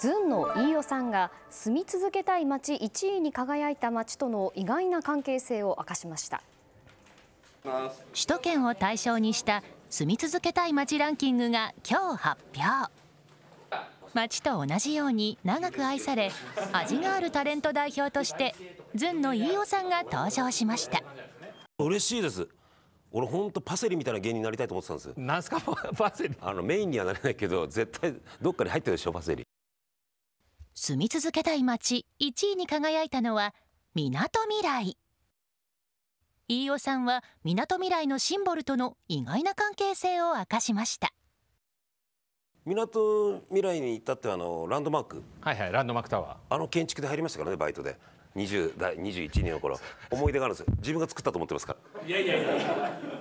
ずんの飯尾さんが住み続けたい街1位に輝いた街との意外な関係性を明かしました首都圏を対象にした住み続けたい街ランキングが今日発表街と同じように長く愛され味があるタレント代表としてずんの飯尾さんが登場しました嬉しいです俺本当パセリみたいな芸人になりたいと思ってたんですなんすかパセリあのメインにはなれないけど絶対どっかに入ってるでしょパセリ住み続けたい街1位に輝いたのはみなとみらい飯尾さんはみなとみらいのシンボルとの意外な関係性を明かしましたみなとみらいに至ってはあのランドマークはいはいランドマークタワーあの建築で入りましたからねバイトで20代21年の頃思い出があるんです自分が作ったと思ってますからいやいやいや